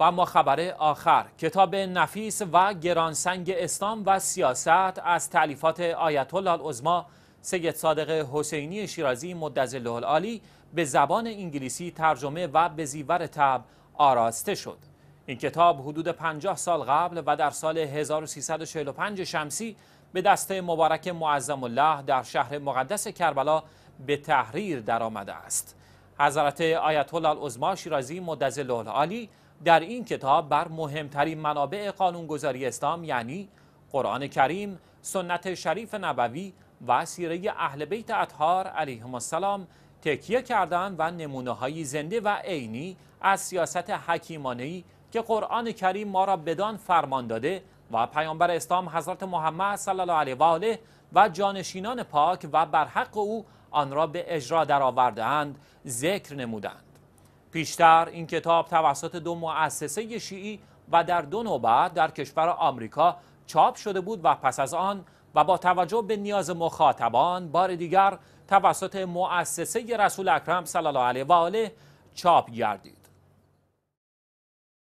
و اما خبر آخر کتاب نفیس و گرانسنگ اسلام و سیاست از تعلیفات آیت الله العظما سید صادق حسینی شیرازی مدظله العالی به زبان انگلیسی ترجمه و به زیور تب آراسته شد این کتاب حدود 50 سال قبل و در سال 1345 شمسی به دست مبارک معظم الله در شهر مقدس کربلا به تحریر درآمده است حضرت آیت الله العظما شیرازی مدظله العالی در این کتاب بر مهمترین منابع قانونگذاری اسلام یعنی قرآن کریم، سنت شریف نبوی و سیره اهل بیت اطهار علیهم السلام تکیه کردن و نمونه های زنده و عینی از سیاست ای که قرآن کریم ما را بدان فرمان داده و پیامبر اسلام حضرت محمد صلی الله علیه و آله و جانشینان پاک و بر حق او آن را به اجرا درآوردهاند ذکر نمودند پیشتر این کتاب توسط دو مؤسسه شیعی و در دو نوبت در کشور آمریکا چاپ شده بود و پس از آن و با توجه به نیاز مخاطبان بار دیگر توسط مؤسسه رسول اکرم صلی الله علیه و آله چاپ گردید